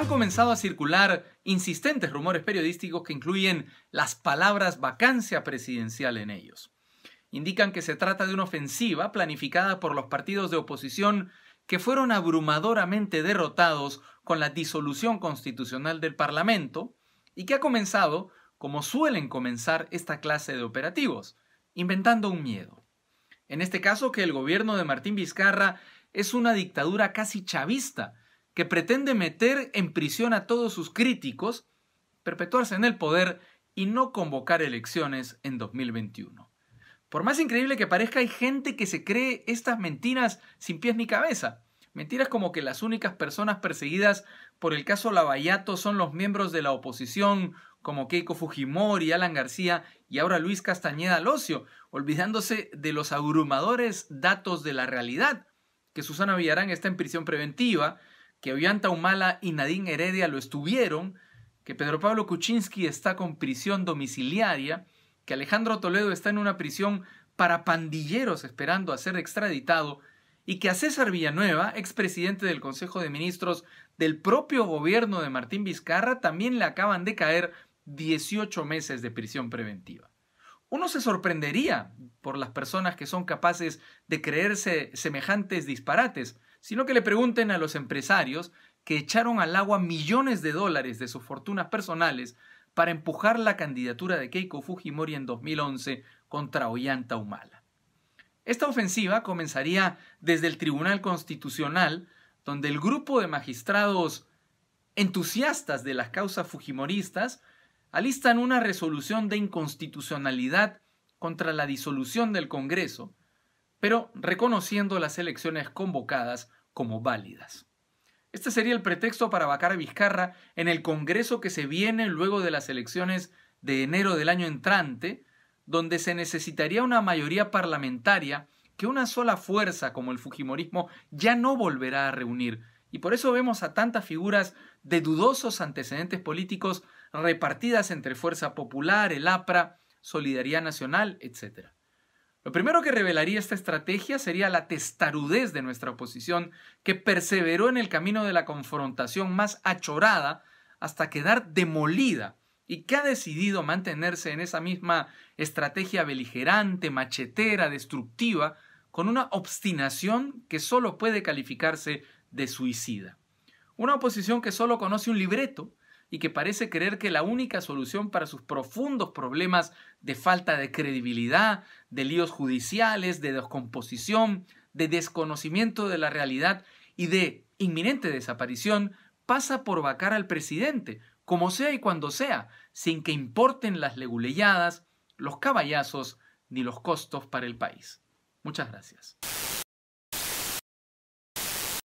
han comenzado a circular insistentes rumores periodísticos que incluyen las palabras vacancia presidencial en ellos. Indican que se trata de una ofensiva planificada por los partidos de oposición que fueron abrumadoramente derrotados con la disolución constitucional del Parlamento y que ha comenzado como suelen comenzar esta clase de operativos, inventando un miedo. En este caso que el gobierno de Martín Vizcarra es una dictadura casi chavista, que pretende meter en prisión a todos sus críticos, perpetuarse en el poder y no convocar elecciones en 2021. Por más increíble que parezca, hay gente que se cree estas mentiras sin pies ni cabeza. Mentiras como que las únicas personas perseguidas por el caso Lavallato son los miembros de la oposición, como Keiko Fujimori, Alan García y ahora Luis Castañeda Locio, olvidándose de los abrumadores datos de la realidad, que Susana Villarán está en prisión preventiva, que Ollanta Humala y Nadine Heredia lo estuvieron, que Pedro Pablo Kuczynski está con prisión domiciliaria, que Alejandro Toledo está en una prisión para pandilleros esperando a ser extraditado, y que a César Villanueva, expresidente del Consejo de Ministros del propio gobierno de Martín Vizcarra, también le acaban de caer 18 meses de prisión preventiva. Uno se sorprendería por las personas que son capaces de creerse semejantes disparates, sino que le pregunten a los empresarios que echaron al agua millones de dólares de sus fortunas personales para empujar la candidatura de Keiko Fujimori en 2011 contra Ollanta Humala. Esta ofensiva comenzaría desde el Tribunal Constitucional, donde el grupo de magistrados entusiastas de las causas fujimoristas alistan una resolución de inconstitucionalidad contra la disolución del Congreso, pero reconociendo las elecciones convocadas como válidas. Este sería el pretexto para vacar a Vizcarra en el Congreso que se viene luego de las elecciones de enero del año entrante, donde se necesitaría una mayoría parlamentaria que una sola fuerza como el Fujimorismo ya no volverá a reunir. Y por eso vemos a tantas figuras de dudosos antecedentes políticos repartidas entre Fuerza Popular, el APRA, Solidaridad Nacional, etc. Lo primero que revelaría esta estrategia sería la testarudez de nuestra oposición, que perseveró en el camino de la confrontación más achorada hasta quedar demolida y que ha decidido mantenerse en esa misma estrategia beligerante, machetera, destructiva, con una obstinación que solo puede calificarse de suicida. Una oposición que solo conoce un libreto y que parece creer que la única solución para sus profundos problemas de falta de credibilidad, de líos judiciales, de descomposición, de desconocimiento de la realidad y de inminente desaparición, pasa por vacar al presidente, como sea y cuando sea, sin que importen las leguleyadas, los caballazos ni los costos para el país. Muchas gracias.